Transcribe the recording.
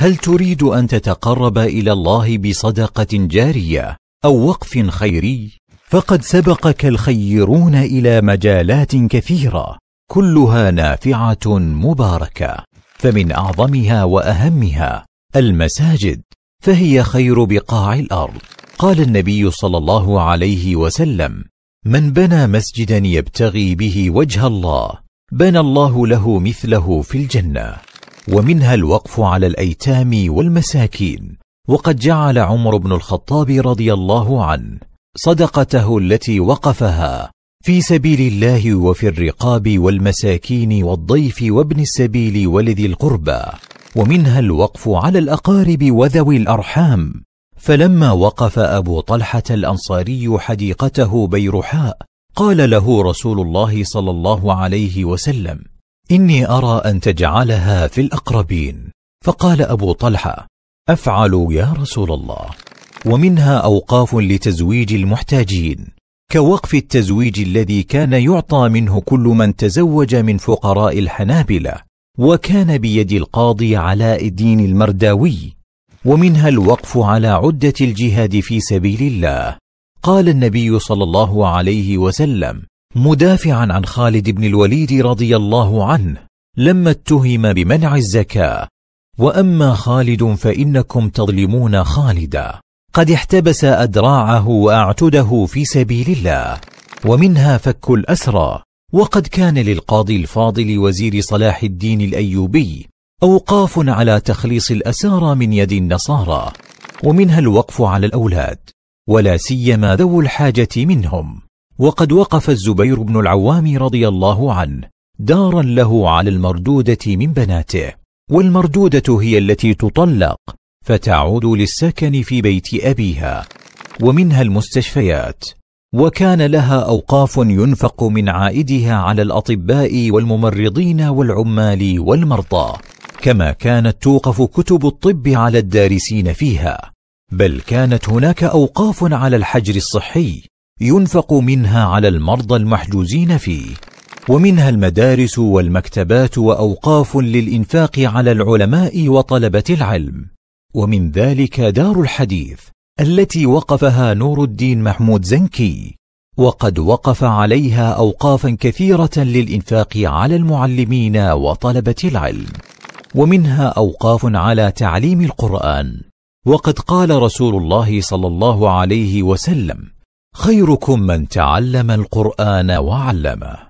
هل تريد أن تتقرب إلى الله بصدقة جارية أو وقف خيري؟ فقد سبقك الخيرون إلى مجالات كثيرة كلها نافعة مباركة فمن أعظمها وأهمها المساجد فهي خير بقاع الأرض قال النبي صلى الله عليه وسلم من بنى مسجدا يبتغي به وجه الله بنى الله له مثله في الجنه ومنها الوقف على الأيتام والمساكين وقد جعل عمر بن الخطاب رضي الله عنه صدقته التي وقفها في سبيل الله وفي الرقاب والمساكين والضيف وابن السبيل ولذي القربى ومنها الوقف على الأقارب وذوي الأرحام فلما وقف أبو طلحة الأنصاري حديقته بيرحاء قال له رسول الله صلى الله عليه وسلم إني أرى أن تجعلها في الأقربين فقال أبو طلحة أفعل يا رسول الله ومنها أوقاف لتزويج المحتاجين كوقف التزويج الذي كان يعطى منه كل من تزوج من فقراء الحنابلة وكان بيد القاضي علاء الدين المرداوي ومنها الوقف على عدة الجهاد في سبيل الله قال النبي صلى الله عليه وسلم مدافعا عن خالد بن الوليد رضي الله عنه لما اتهم بمنع الزكاة وأما خالد فإنكم تظلمون خالدا قد احتبس أدراعه وأعتده في سبيل الله ومنها فك الأسرى وقد كان للقاضي الفاضل وزير صلاح الدين الأيوبي أوقاف على تخليص الأسارى من يد النصارى ومنها الوقف على الأولاد ولا سيما ذو الحاجة منهم وقد وقف الزبير بن العوام رضي الله عنه دارا له على المردودة من بناته والمردودة هي التي تطلق فتعود للسكن في بيت أبيها ومنها المستشفيات وكان لها أوقاف ينفق من عائدها على الأطباء والممرضين والعمال والمرضى كما كانت توقف كتب الطب على الدارسين فيها بل كانت هناك أوقاف على الحجر الصحي ينفق منها على المرضى المحجوزين فيه ومنها المدارس والمكتبات واوقاف للانفاق على العلماء وطلبه العلم ومن ذلك دار الحديث التي وقفها نور الدين محمود زنكي وقد وقف عليها اوقافا كثيره للانفاق على المعلمين وطلبه العلم ومنها اوقاف على تعليم القران وقد قال رسول الله صلى الله عليه وسلم خيركم من تعلم القرآن وعلمه